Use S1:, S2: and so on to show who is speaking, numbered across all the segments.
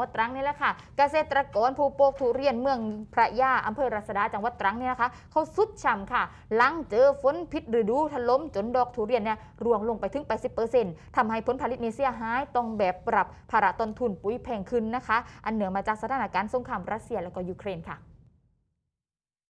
S1: วัดตรังนี่แหละค่ะเกษตรกรผู้ปลูกทุเรียนเมืองพระยาอำเภอรัศดาจังหวัดตรังนี่นะคะเขาสุดฉ่ำค่ะหลังเจอฝนพิษฤดูถล่มจนดอกทุเรียนเนี่ยร่วงลงไปถึง 80%ทำให้ผลผลิตนเซียหายต้องแบบปรับภาระต้นทุนปุ๋ยแพงขึ้นนะคะ อันเหนือมาจากสถานการณ์สงครามรัสเซียและก็ยูเครนค่ะ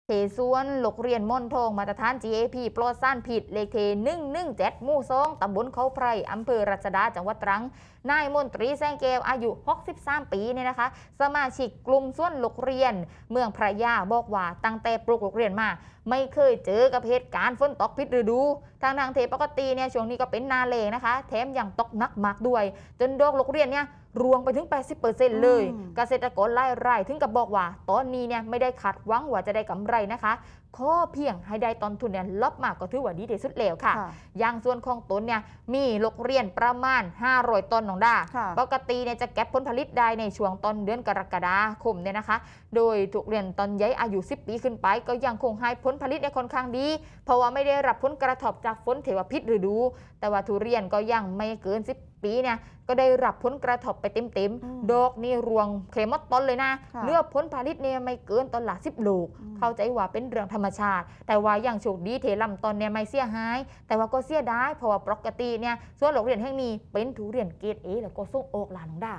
S1: เทส่วนหลกเรียนม่อนทองมาตรฐาน GAP ปลอดสั้นผิดเลขเทหนึ่งหนึ่งเจ็ดมู่ซองตำบลเขาไพร อำเภอรัชดาจังหวัดตรังนายมนตรีแซงเกลอายุ 63 ปีเนี่ยนะคะ สมาชิกกลุ่มส่วนหลกเรียน เมืองพระยาบอกว่าตั้งแต่ปลูกหลกเรียนมา ไม่เคยเจอกับเหตุการณ์ฝนตกพิษฤดู ทางทางเทปกติเนี่ยช่วงนี้ก็เป็นนาเลงนะคะ แถมยังตกหนักมากด้วย จนดอกหลกเรียนเนี่ยรวงไปถึง 80%เลย เกษตรกรรายร่ถึงกับบอกว่าตอนนี้เนี่ยไม่ได้ขัดหวังว่าจะได้กำไรนะคะ ข้อเพียงให้ได้ตอนทุนเนี่ยลบมากก็ถือว่าดีที่สุดแล้วค่ะ อย่างส่วนของตนเนี่ยมีลกเรียนประมาณ 500 ต้นน้องด้าปกติเนี่ยจะเก็บผลผลิตได้ในช่วงต้นเดือนกรกฎาคมเนี่ยนะคะ โดยูุเรียนตอนย้ายอายุ 10 ปีขึ้นไป ก็ยังคงให้ผลผลิตในค่อนข้างดี เพราะว่าไม่ได้รับผลกระทบจากฝนเทวพิษหรือดู แต่ว่าทุเรียนก็ยังไม่เกิน 10ปีเนี่ยก็ได้รับผลกระทบไปเต็มๆ ดอกนี่รวงเคมอต้นเลยนะ เลือกผลผลิตเนี่ยไม่เกินต้นละสิบลูก เข้าใจว่าเป็นเรื่องธรรมชาติ แต่ว่าอย่างโชคดีเทลำต้นเนี่ยไม่เสียหาย แต่ว่าก็เสียดายเพราะว่าปกติเนี่ยส่วนหลกเรียนแห่งนี้เป็นทุเรียนเกรดเอแล้วก็ส่งออกหลานงดา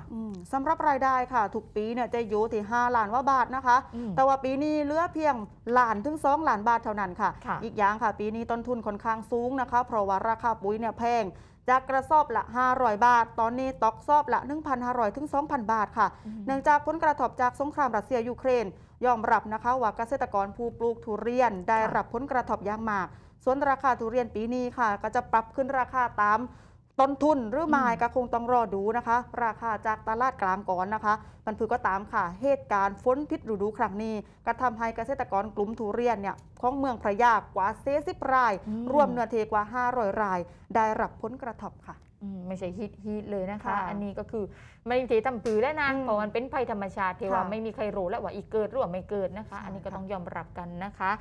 S1: สำหรับรายได้
S2: ค่ะทุกปีเนี่ยจะอยู่ที่ห้าล้านว่าบาทนะคะ แต่ว่าปีนี้เหลือเพียงล้านถึงสองล้านบาทเท่านั้นค่ะ อีกอย่างค่ะ ปีนี้ต้นทุนค่อนข้างสูงนะคะ เพราะว่าราคาปุ๋ยเนี่ยแพงจากกระสอบละ 500 บาท ตอนนี้ตอกสอบละ 1,500 ถึง 2,000 บาทค่ะ เนื่องจากผลกระทบจากสงครามรัสเซียยูเครน ยอมรับนะคะว่าเกษตรกรผู้ปลูกทุเรียนได้รับผลกระทบอย่างมาก ส่วนราคาทุเรียนปีนี้ค่ะ ก็จะปรับขึ้นราคาตามต้นทุนหรือไม่ก็คงต้องรอดูนะคะ ราคาจากตลาดกลางก่อนนะคะ มันพือก็ตามค่ะ เหตุการณ์ฝนพิษฤดู ครั้งนี้กระทำให้เกษตรกรกลุ่มทุเรียนเนี่ย ของเมืองพระยากกว่าเซซิปราย ร่วมเนื้อเทกว่า 500 ราย ได้รับ
S1: ผลกระทบค่ะไม่ใช่ฮิตฮิตเลยนะคะ อันนี้ก็คือไม่เทตำปือแล้วนะเพราะมันเป็นภัยธรรมชาติเทว่าไม่มีใครรู้แล้วว่าอีกเกิดหรือว่าไม่เกิดนะคะ อันนี้ก็ต้องยอมรับกันนะคะ